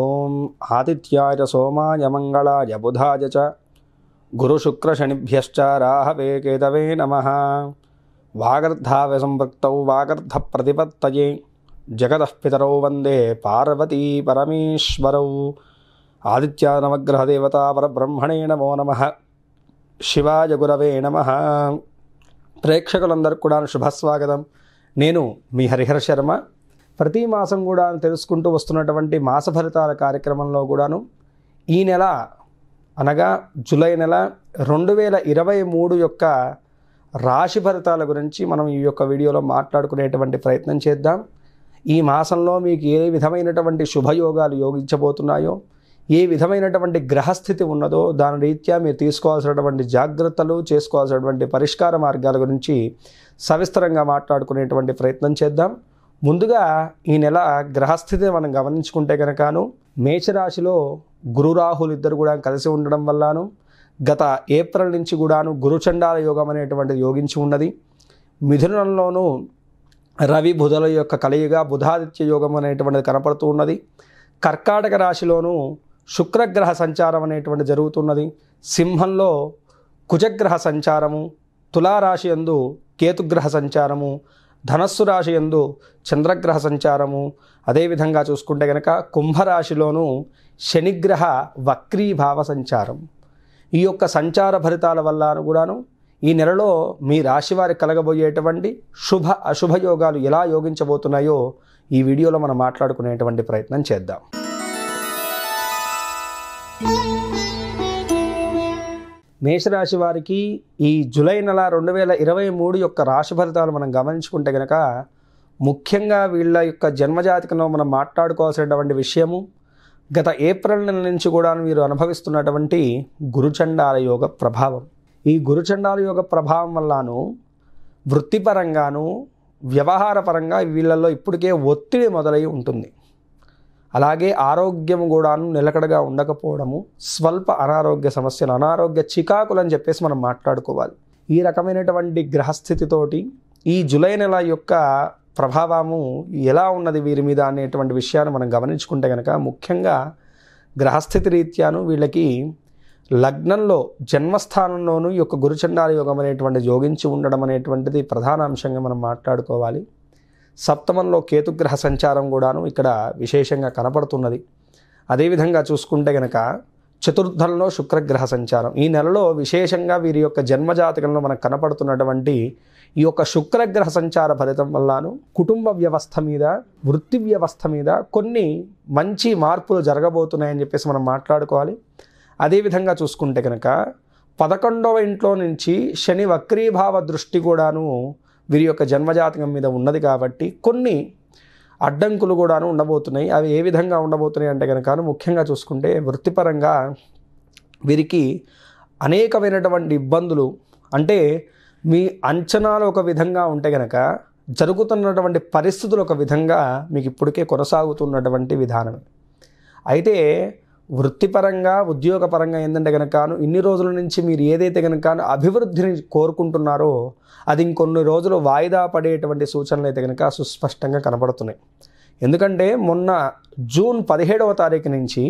ఓం ఆదిత్యాయ సోమాయ మంగళాయ బుధాయ చ గురుశుక్రశనిభ్యశ్చ రాహవే కేతవే నమ వాగర్ధావ సంవృక్తౌ వాగర్ధ ప్రతిపత్తయే జగదఃపితరౌ వందే పార్వతీ పరమేశ్వరౌ ఆదిత్యానవగ్రహదేవతా పరబ్రహ్మణే నమో నమ శివాయ గురవే నమ ప్రేక్షకులందరికీ కూడా శుభస్వాగతం నేను మీ హరిహర శర్మ ప్రతి మాసం కూడా తెలుసుకుంటూ వస్తున్నటువంటి మాస ఫలితాల కార్యక్రమంలో కూడాను ఈ నెల అనగా జూలై నెల రెండు వేల ఇరవై మూడు యొక్క రాశి ఫలితాల గురించి మనం ఈ యొక్క వీడియోలో మాట్లాడుకునేటువంటి ప్రయత్నం చేద్దాం ఈ మాసంలో మీకు ఏ విధమైనటువంటి శుభయోగాలు యోగించబోతున్నాయో ఏ విధమైనటువంటి గ్రహస్థితి ఉన్నదో దాని రీత్యా మీరు తీసుకోవాల్సినటువంటి జాగ్రత్తలు చేసుకోవాల్సినటువంటి పరిష్కార మార్గాల గురించి సవిస్తరంగా మాట్లాడుకునేటువంటి ప్రయత్నం చేద్దాం ముందుగా ఈ నెల గ్రహస్థితిని మనం గమనించుకుంటే కనుకను మేషరాశిలో గురురాహులు ఇద్దరు కూడా కలిసి ఉండడం వల్లను గత ఏప్రిల్ నుంచి కూడాను గురుచండాల యోగం అనేటువంటిది యోగించి ఉన్నది మిథునంలోనూ రవి బుధల యొక్క కలయిగా బుధాదిత్య యోగం అనేటువంటిది కనపడుతూ ఉన్నది కర్కాటక రాశిలోనూ శుక్రగ్రహ సంచారం అనేటువంటి జరుగుతున్నది సింహంలో కుజగ్రహ సంచారము తులారాశి ఎందు కేతుగ్రహ సంచారము ధనస్సు రాశి ఎందు చంద్రగ్రహ సంచారము అదేవిధంగా చూసుకుంటే కనుక కుంభరాశిలోనూ శనిగ్రహ వక్రీభావ సంచారం ఈ యొక్క సంచార ఫలితాల వల్ల కూడాను ఈ నెలలో మీ రాశి వారి కలగబోయేటువంటి శుభ అశుభ యోగాలు ఎలా యోగించబోతున్నాయో ఈ వీడియోలో మనం మాట్లాడుకునేటువంటి ప్రయత్నం చేద్దాం మేషరాశి వారికి ఈ జూలై నెల రెండు వేల ఇరవై మూడు యొక్క రాశి ఫలితాలు మనం గమనించుకుంటే కనుక ముఖ్యంగా వీళ్ళ యొక్క జన్మజాతకంలో మనం మాట్లాడుకోవాల్సినటువంటి విషయము గత ఏప్రిల్ నెల నుంచి కూడా వీరు అనుభవిస్తున్నటువంటి గురుచండాల యోగ ప్రభావం ఈ గురుచండాల యోగ ప్రభావం వల్లను వృత్తిపరంగాను వ్యవహార పరంగా వీళ్ళల్లో ఇప్పటికే ఒత్తిడి మొదలై ఉంటుంది అలాగే ఆరోగ్యం కూడాను నిలకడగా ఉండకపోవడము స్వల్ప అనారోగ్య సమస్యలు అనారోగ్య చికాకులు అని చెప్పేసి మనం మాట్లాడుకోవాలి ఈ రకమైనటువంటి గ్రహస్థితితోటి ఈ జులై నెల యొక్క ప్రభావము ఎలా ఉన్నది వీరి మీద అనేటువంటి విషయాన్ని మనం గమనించుకుంటే కనుక ముఖ్యంగా గ్రహస్థితి రీత్యాను వీళ్ళకి లగ్నంలో జన్మస్థానంలోనూ ఈ యొక్క గురుచండాల యోగం అనేటువంటి జోగించి ఉండడం అనేటువంటిది ప్రధాన అంశంగా మనం మాట్లాడుకోవాలి సప్తమంలో కేతుగ్రహ సంచారం కూడాను ఇక్కడ విశేషంగా కనపడుతున్నది అదేవిధంగా చూసుకుంటే గనక చతుర్థంలో శుక్రగ్రహ సంచారం ఈ నెలలో విశేషంగా వీరి యొక్క జన్మజాతకంలో మనకు కనపడుతున్నటువంటి ఈ యొక్క శుక్రగ్రహ సంచార ఫలితం వల్లను కుటుంబ వ్యవస్థ మీద వృత్తి వ్యవస్థ మీద కొన్ని మంచి మార్పులు జరగబోతున్నాయని చెప్పేసి మనం మాట్లాడుకోవాలి అదేవిధంగా చూసుకుంటే కనుక పదకొండవ ఇంట్లో నుంచి శని వక్రీభావ దృష్టి కూడాను వీరి యొక్క జన్మజాతకం మీద ఉన్నది కాబట్టి కొన్ని అడ్డంకులు కూడాను ఉండబోతున్నాయి అవి ఏ విధంగా ఉండబోతున్నాయి అంటే కనుక ముఖ్యంగా చూసుకుంటే వృత్తిపరంగా వీరికి అనేకమైనటువంటి ఇబ్బందులు అంటే మీ అంచనాలు ఒక విధంగా ఉంటే కనుక జరుగుతున్నటువంటి పరిస్థితులు ఒక విధంగా మీకు ఇప్పటికే కొనసాగుతున్నటువంటి విధానం అయితే వృత్తిపరంగా ఉద్యోగపరంగా ఏంటంటే కనుకను ఇన్ని రోజుల నుంచి మీరు ఏదైతే కనుకను అభివృద్ధిని కోరుకుంటున్నారో అది ఇంకొన్ని రోజులు వాయిదా పడేటువంటి సూచనలు అయితే కనుక సుస్పష్టంగా కనబడుతున్నాయి ఎందుకంటే మొన్న జూన్ పదిహేడవ తారీఖు నుంచి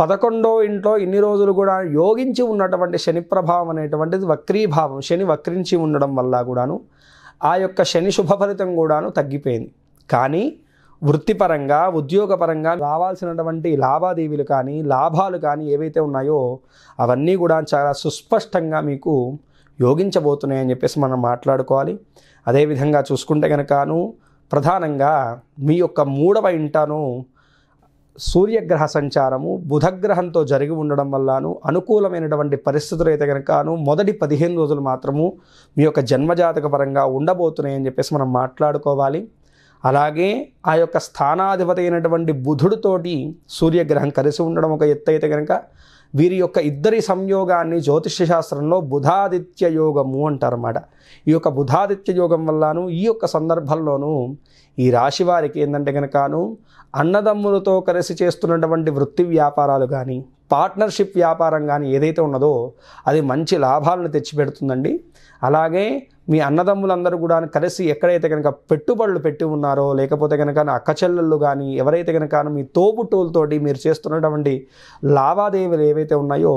పదకొండో ఇంట్లో ఇన్ని రోజులు కూడా యోగించి ఉన్నటువంటి శని ప్రభావం అనేటువంటిది వక్రీభావం శని వక్రించి ఉండడం వల్ల కూడాను ఆ యొక్క శని శుభ ఫలితం కూడాను తగ్గిపోయింది కానీ వృత్తిపరంగా ఉద్యోగపరంగా రావాల్సినటువంటి లావాదేవీలు కానీ లాభాలు కానీ ఏవైతే ఉన్నాయో అవన్నీ కూడా చాలా సుస్పష్టంగా మీకు యోగించబోతున్నాయని చెప్పేసి మనం మాట్లాడుకోవాలి అదేవిధంగా చూసుకుంటే కనుకను ప్రధానంగా మీ యొక్క మూడవ ఇంటను సూర్యగ్రహ సంచారము బుధగ్రహంతో జరిగి ఉండడం వల్లను అనుకూలమైనటువంటి పరిస్థితులు అయితే కనుకను మొదటి పదిహేను రోజులు మాత్రము మీ యొక్క జన్మజాతక పరంగా ఉండబోతున్నాయని చెప్పేసి మనం మాట్లాడుకోవాలి అలాగే ఆ యొక్క స్థానాధిపతి అయినటువంటి బుధుడితోటి సూర్యగ్రహం కలిసి ఉండడం ఒక ఎత్తు అయితే కనుక వీరి యొక్క ఇద్దరి సంయోగాన్ని జ్యోతిష్య శాస్త్రంలో బుధాదిత్య యోగము అంటారన్నమాట ఈ యొక్క బుధాదిత్య యోగం వల్లను ఈ యొక్క సందర్భంలోనూ ఈ రాశి వారికి ఏంటంటే కనుకను అన్నదమ్ములతో కలిసి చేస్తున్నటువంటి వృత్తి వ్యాపారాలు కానీ పార్ట్నర్షిప్ వ్యాపారం కానీ ఏదైతే ఉన్నదో అది మంచి లాభాలను తెచ్చిపెడుతుందండి అలాగే మీ అన్నదమ్ములందరూ కూడా కలిసి ఎక్కడైతే కనుక పెట్టుబడులు పెట్టి ఉన్నారో లేకపోతే కనుక చెల్లెళ్ళు కానీ ఎవరైతే కనుక మీ తోబుట్టువులతోటి మీరు చేస్తున్నటువంటి లావాదేవీలు ఏవైతే ఉన్నాయో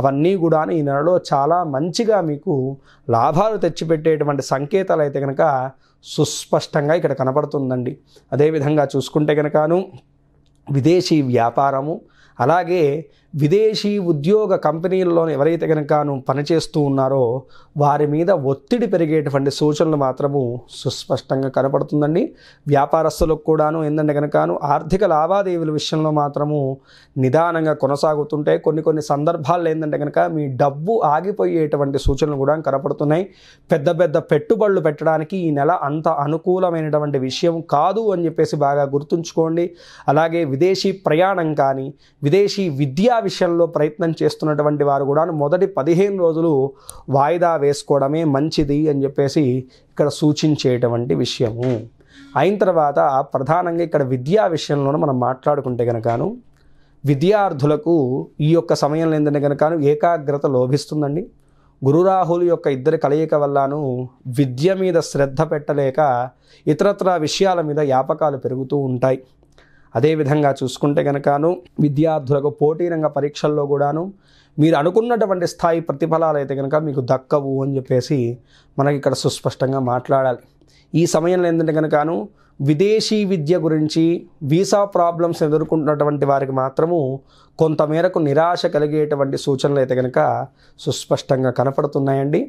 అవన్నీ కూడా ఈ నెలలో చాలా మంచిగా మీకు లాభాలు తెచ్చిపెట్టేటువంటి సంకేతాలు అయితే కనుక సుస్పష్టంగా ఇక్కడ కనపడుతుందండి అదేవిధంగా చూసుకుంటే కనుకను విదేశీ వ్యాపారము అలాగే విదేశీ ఉద్యోగ కంపెనీల్లో ఎవరైతే కనుక పనిచేస్తూ ఉన్నారో వారి మీద ఒత్తిడి పెరిగేటువంటి సూచనలు మాత్రము సుస్పష్టంగా కనపడుతుందండి వ్యాపారస్తులకు కూడాను ఏంటంటే కనుకను ఆర్థిక లావాదేవీల విషయంలో మాత్రము నిదానంగా కొనసాగుతుంటే కొన్ని కొన్ని సందర్భాల్లో ఏంటంటే కనుక మీ డబ్బు ఆగిపోయేటువంటి సూచనలు కూడా కనపడుతున్నాయి పెద్ద పెద్ద పెట్టుబడులు పెట్టడానికి ఈ నెల అంత అనుకూలమైనటువంటి విషయం కాదు అని చెప్పేసి బాగా గుర్తుంచుకోండి అలాగే విదేశీ ప్రయాణం కానీ విదేశీ విద్యా విషయంలో ప్రయత్నం చేస్తున్నటువంటి వారు కూడా మొదటి పదిహేను రోజులు వాయిదా వేసుకోవడమే మంచిది అని చెప్పేసి ఇక్కడ సూచించేటువంటి విషయము అయిన తర్వాత ప్రధానంగా ఇక్కడ విద్యా విషయంలోనూ మనం మాట్లాడుకుంటే కనుకను విద్యార్థులకు ఈ యొక్క సమయంలో ఏంటంటే కనుకను ఏకాగ్రత లోభిస్తుందండి గురురాహులు యొక్క ఇద్దరి కలయిక వల్లను విద్య మీద శ్రద్ధ పెట్టలేక ఇతరత్ర విషయాల మీద యాపకాలు పెరుగుతూ ఉంటాయి అదేవిధంగా చూసుకుంటే కనుకను విద్యార్థులకు పోటీ రంగ పరీక్షల్లో కూడాను మీరు అనుకున్నటువంటి స్థాయి ప్రతిఫలాలు అయితే కనుక మీకు దక్కవు అని చెప్పేసి మనకి ఇక్కడ సుస్పష్టంగా మాట్లాడాలి ఈ సమయంలో ఏంటంటే కనుకను విదేశీ విద్య గురించి వీసా ప్రాబ్లమ్స్ ఎదుర్కొంటున్నటువంటి వారికి మాత్రము కొంతమేరకు నిరాశ కలిగేటువంటి సూచనలు అయితే కనుక సుస్పష్టంగా కనపడుతున్నాయండి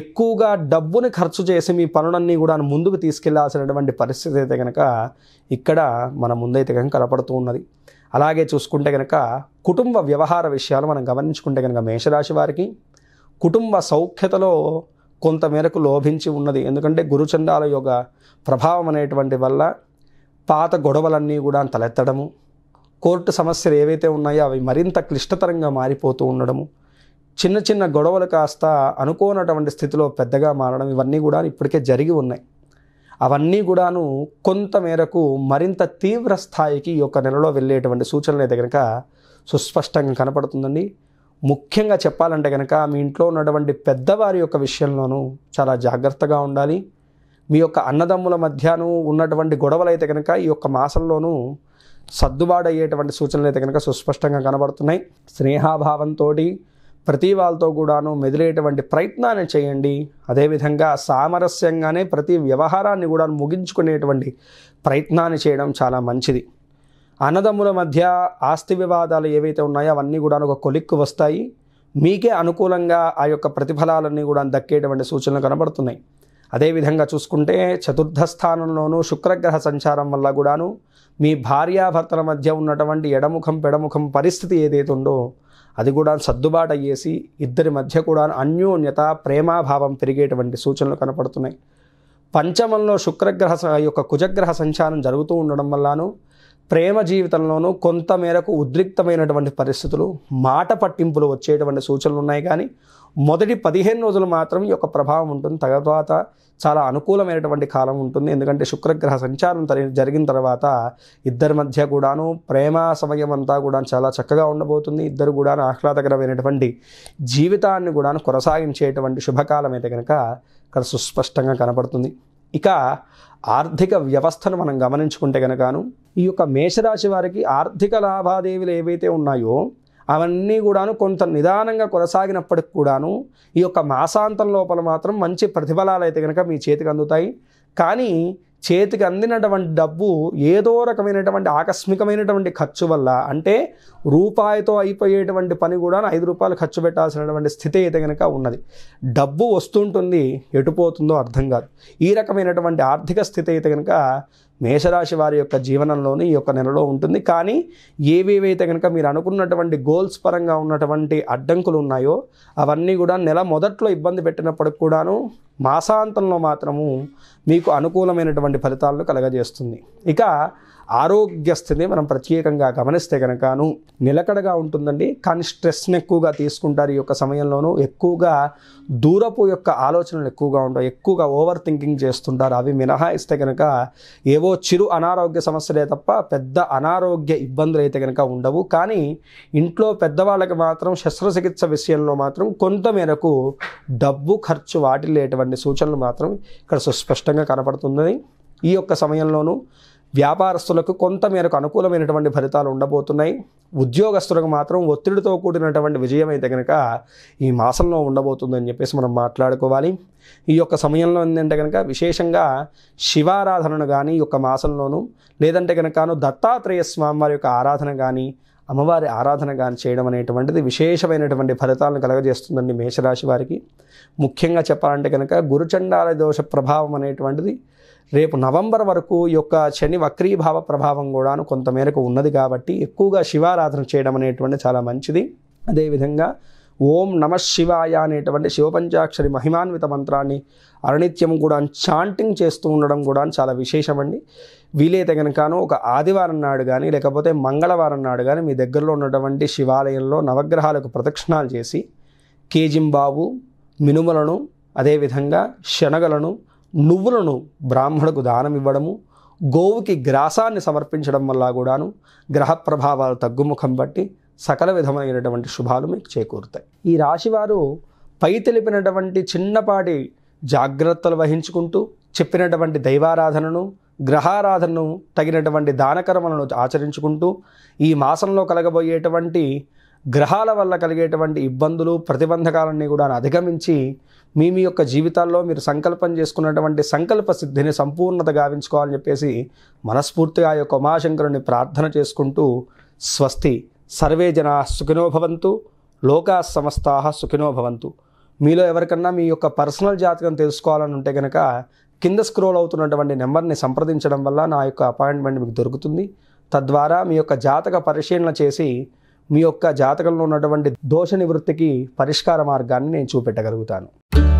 ఎక్కువగా డబ్బుని ఖర్చు చేసి మీ పనులన్నీ కూడా ముందుకు తీసుకెళ్లాల్సినటువంటి పరిస్థితి అయితే కనుక ఇక్కడ మన ముందైతే కనుక కనపడుతూ ఉన్నది అలాగే చూసుకుంటే కనుక కుటుంబ వ్యవహార విషయాలు మనం గమనించుకుంటే కనుక మేషరాశి వారికి కుటుంబ సౌఖ్యతలో కొంత మేరకు లోభించి ఉన్నది ఎందుకంటే గురుచండాల యొక్క ప్రభావం అనేటువంటి వల్ల పాత గొడవలన్నీ కూడా తలెత్తడము కోర్టు సమస్యలు ఏవైతే ఉన్నాయో అవి మరింత క్లిష్టతరంగా మారిపోతూ ఉండడము చిన్న చిన్న గొడవలు కాస్త అనుకోనటువంటి స్థితిలో పెద్దగా మారడం ఇవన్నీ కూడా ఇప్పటికే జరిగి ఉన్నాయి అవన్నీ కూడాను కొంత మేరకు మరింత తీవ్ర స్థాయికి ఈ యొక్క నెలలో వెళ్ళేటువంటి సూచనలు అయితే కనుక సుస్పష్టంగా కనపడుతుందండి ముఖ్యంగా చెప్పాలంటే కనుక మీ ఇంట్లో ఉన్నటువంటి పెద్దవారి యొక్క విషయంలోనూ చాలా జాగ్రత్తగా ఉండాలి మీ యొక్క అన్నదమ్ముల మధ్యను ఉన్నటువంటి గొడవలు అయితే కనుక ఈ యొక్క మాసంలోనూ సర్దుబాటు అయ్యేటువంటి సూచనలు అయితే కనుక సుస్పష్టంగా కనబడుతున్నాయి స్నేహాభావంతో ప్రతి వాళ్ళతో కూడాను మెదిలేటువంటి ప్రయత్నాన్ని చేయండి అదేవిధంగా సామరస్యంగానే ప్రతి వ్యవహారాన్ని కూడా ముగించుకునేటువంటి ప్రయత్నాన్ని చేయడం చాలా మంచిది అన్నదమ్ముల మధ్య ఆస్తి వివాదాలు ఏవైతే ఉన్నాయో అవన్నీ కూడా ఒక కొలిక్కు వస్తాయి మీకే అనుకూలంగా ఆ యొక్క ప్రతిఫలాలన్నీ కూడా దక్కేటువంటి సూచనలు కనబడుతున్నాయి అదేవిధంగా చూసుకుంటే చతుర్థ స్థానంలోనూ శుక్రగ్రహ సంచారం వల్ల కూడాను మీ భార్యాభర్తల మధ్య ఉన్నటువంటి ఎడముఖం పెడముఖం పరిస్థితి ఏదైతే ఉందో అది కూడా సర్దుబాటు అయ్యేసి ఇద్దరి మధ్య కూడా అన్యోన్యత ప్రేమాభావం పెరిగేటువంటి సూచనలు కనపడుతున్నాయి పంచమంలో శుక్రగ్రహ యొక్క కుజగ్రహ సంచారం జరుగుతూ ఉండడం వల్లను ప్రేమ జీవితంలోనూ కొంత మేరకు ఉద్రిక్తమైనటువంటి పరిస్థితులు మాట పట్టింపులు వచ్చేటువంటి సూచనలు ఉన్నాయి కానీ మొదటి పదిహేను రోజులు మాత్రం ఈ యొక్క ప్రభావం ఉంటుంది తర్వాత చాలా అనుకూలమైనటువంటి కాలం ఉంటుంది ఎందుకంటే శుక్రగ్రహ సంచారం జరిగిన తర్వాత ఇద్దరి మధ్య కూడాను ప్రేమ సమయం అంతా కూడా చాలా చక్కగా ఉండబోతుంది ఇద్దరు కూడా ఆహ్లాదకరమైనటువంటి జీవితాన్ని కూడాను కొనసాగించేటువంటి శుభకాలం అయితే కనుక ఇక్కడ సుస్పష్టంగా కనపడుతుంది ఇక ఆర్థిక వ్యవస్థను మనం గమనించుకుంటే కనుకను ఈ యొక్క మేషరాశి వారికి ఆర్థిక లావాదేవీలు ఏవైతే ఉన్నాయో అవన్నీ కూడాను కొంత నిదానంగా కొనసాగినప్పటికి కూడాను ఈ యొక్క మాసాంతం లోపల మాత్రం మంచి ప్రతిఫలాలు అయితే కనుక మీ చేతికి అందుతాయి కానీ చేతికి అందినటువంటి డబ్బు ఏదో రకమైనటువంటి ఆకస్మికమైనటువంటి ఖర్చు వల్ల అంటే రూపాయితో అయిపోయేటువంటి పని కూడా ఐదు రూపాయలు ఖర్చు పెట్టాల్సినటువంటి స్థితి అయితే కనుక ఉన్నది డబ్బు వస్తుంటుంది ఎటుపోతుందో అర్థం కాదు ఈ రకమైనటువంటి ఆర్థిక స్థితి అయితే కనుక మేషరాశి వారి యొక్క జీవనంలోని ఈ యొక్క నెలలో ఉంటుంది కానీ ఏవేవైతే కనుక మీరు అనుకున్నటువంటి గోల్స్ పరంగా ఉన్నటువంటి అడ్డంకులు ఉన్నాయో అవన్నీ కూడా నెల మొదట్లో ఇబ్బంది పెట్టినప్పటికి కూడాను మాసాంతంలో మాత్రము మీకు అనుకూలమైనటువంటి ఫలితాలను కలగజేస్తుంది ఇక ఆరోగ్య స్థితిని మనం ప్రత్యేకంగా గమనిస్తే కనుకను నిలకడగా ఉంటుందండి కానీ స్ట్రెస్ని ఎక్కువగా తీసుకుంటారు ఈ యొక్క సమయంలోనూ ఎక్కువగా దూరపు యొక్క ఆలోచనలు ఎక్కువగా ఉంటాయి ఎక్కువగా ఓవర్ థింకింగ్ చేస్తుంటారు అవి మినహాయిస్తే కనుక ఏవో చిరు అనారోగ్య సమస్యలే తప్ప పెద్ద అనారోగ్య ఇబ్బందులు అయితే కనుక ఉండవు కానీ ఇంట్లో పెద్దవాళ్ళకి మాత్రం శస్త్రచికిత్స విషయంలో మాత్రం కొంత మేరకు డబ్బు ఖర్చు వాటిల్లేటువంటి సూచనలు మాత్రం ఇక్కడ సుస్పష్టంగా కనపడుతుంది ఈ యొక్క సమయంలోనూ వ్యాపారస్తులకు కొంతమేరకు అనుకూలమైనటువంటి ఫలితాలు ఉండబోతున్నాయి ఉద్యోగస్తులకు మాత్రం ఒత్తిడితో కూడినటువంటి విజయం అయితే కనుక ఈ మాసంలో ఉండబోతుందని చెప్పేసి మనం మాట్లాడుకోవాలి ఈ యొక్క సమయంలో ఏంటంటే కనుక విశేషంగా శివారాధనను కానీ ఈ యొక్క మాసంలోనూ లేదంటే కనుక దత్తాత్రేయ వారి యొక్క ఆరాధన కానీ అమ్మవారి ఆరాధన కానీ చేయడం అనేటువంటిది విశేషమైనటువంటి ఫలితాలను కలగజేస్తుందండి మేషరాశి వారికి ముఖ్యంగా చెప్పాలంటే కనుక గురుచండాల దోష ప్రభావం అనేటువంటిది రేపు నవంబర్ వరకు ఈ యొక్క శని వక్రీభావ ప్రభావం కూడాను కొంతమేరకు ఉన్నది కాబట్టి ఎక్కువగా శివారాధన చేయడం అనేటువంటి చాలా మంచిది అదేవిధంగా ఓం నమ శివాయ అనేటువంటి శివపంచాక్షరి మహిమాన్విత మంత్రాన్ని అరణిత్యం కూడా చాంటింగ్ చేస్తూ ఉండడం కూడా చాలా విశేషమండి వీలైతే కనుకను ఒక ఆదివారం నాడు కానీ లేకపోతే మంగళవారం నాడు కానీ మీ దగ్గరలో ఉన్నటువంటి శివాలయంలో నవగ్రహాలకు ప్రదక్షిణాలు చేసి కేజింబాబు మినుములను అదేవిధంగా శనగలను నువ్వులను బ్రాహ్మణుకు దానం ఇవ్వడము గోవుకి గ్రాసాన్ని సమర్పించడం వల్ల కూడాను గ్రహ ప్రభావాలు తగ్గుముఖం బట్టి సకల విధమైనటువంటి శుభాలు మీకు చేకూరుతాయి ఈ రాశివారు పై తెలిపినటువంటి చిన్నపాటి జాగ్రత్తలు వహించుకుంటూ చెప్పినటువంటి దైవారాధనను గ్రహారాధనను తగినటువంటి దానకర్మలను ఆచరించుకుంటూ ఈ మాసంలో కలగబోయేటువంటి గ్రహాల వల్ల కలిగేటువంటి ఇబ్బందులు ప్రతిబంధకాలన్నీ కూడా అధిగమించి మీ మీ యొక్క జీవితాల్లో మీరు సంకల్పం చేసుకున్నటువంటి సంకల్ప సిద్ధిని సంపూర్ణత గావించుకోవాలని చెప్పేసి మనస్ఫూర్తిగా ఆ యొక్క ఉమాశంకరుని ప్రార్థన చేసుకుంటూ స్వస్తి సర్వే జనా సుఖినోభవంతు లోకా సమస్తా సుఖినోభవంతు మీలో ఎవరికన్నా మీ యొక్క పర్సనల్ జాతకం తెలుసుకోవాలని ఉంటే కనుక కింద స్క్రోల్ అవుతున్నటువంటి నెంబర్ని సంప్రదించడం వల్ల నా యొక్క అపాయింట్మెంట్ మీకు దొరుకుతుంది తద్వారా మీ యొక్క జాతక పరిశీలన చేసి మీ యొక్క జాతకంలో ఉన్నటువంటి దోష నివృత్తికి పరిష్కార మార్గాన్ని నేను చూపెట్టగలుగుతాను